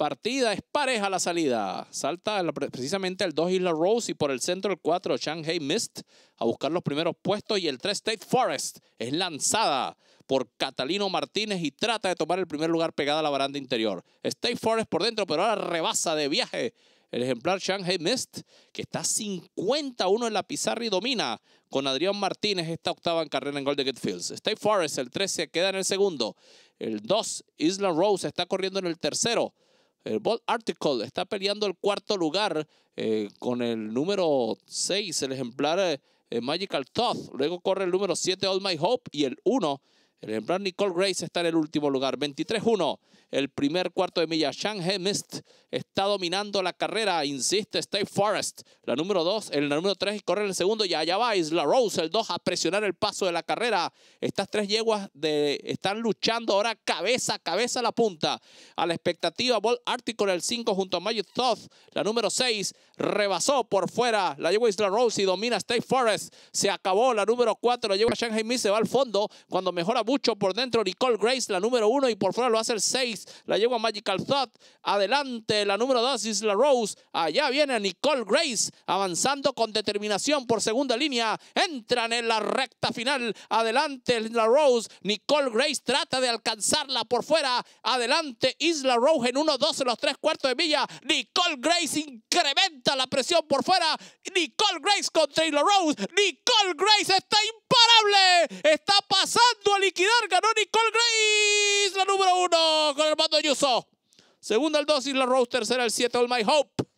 Partida es pareja la salida. Salta precisamente el 2 Isla Rose y por el centro el 4 Shanghai Mist a buscar los primeros puestos y el 3 State Forest es lanzada por Catalino Martínez y trata de tomar el primer lugar pegada a la baranda interior. State Forest por dentro, pero ahora rebasa de viaje el ejemplar Shanghai Mist, que está 51 en la pizarra y domina con Adrián Martínez esta octava en carrera en Golden Gate Fields. State Forest, el se queda en el segundo. El 2, Isla Rose, está corriendo en el tercero. El Bolt Article está peleando el cuarto lugar eh, con el número 6, el ejemplar eh, eh, Magical Tooth. Luego corre el número 7, All My Hope, y el 1, el ejemplar Nicole Grace está en el último lugar, 23-1. El primer cuarto de milla, Shanghai Mist está dominando la carrera, insiste State Forest. La número 2, el número 3 corre el segundo y allá va Isla Rose, el 2 a presionar el paso de la carrera. Estas tres yeguas de, están luchando ahora cabeza a cabeza a la punta. A la expectativa, Ball Arctic el 5 junto a Magic Thoth. La número 6 rebasó por fuera la yegua Isla Rose y domina State Forest. Se acabó la número 4, la yegua Shanghai Mist se va al fondo cuando mejora mucho por dentro Nicole Grace, la número uno, y por fuera lo hace el seis. La lleva Magical Thought. Adelante, la número dos, Isla Rose. Allá viene Nicole Grace, avanzando con determinación por segunda línea. Entran en la recta final. Adelante, Isla Rose. Nicole Grace trata de alcanzarla por fuera. Adelante, Isla Rose en 1 en los tres cuartos de milla. Nicole Grace incrementa la presión por fuera. Nicole Grace contra Isla Rose. Nicole Grace está ganó Nicole Grace, la número uno, con el mando de Yuso. Segunda el 2, y la Roaster será el 7, All My Hope.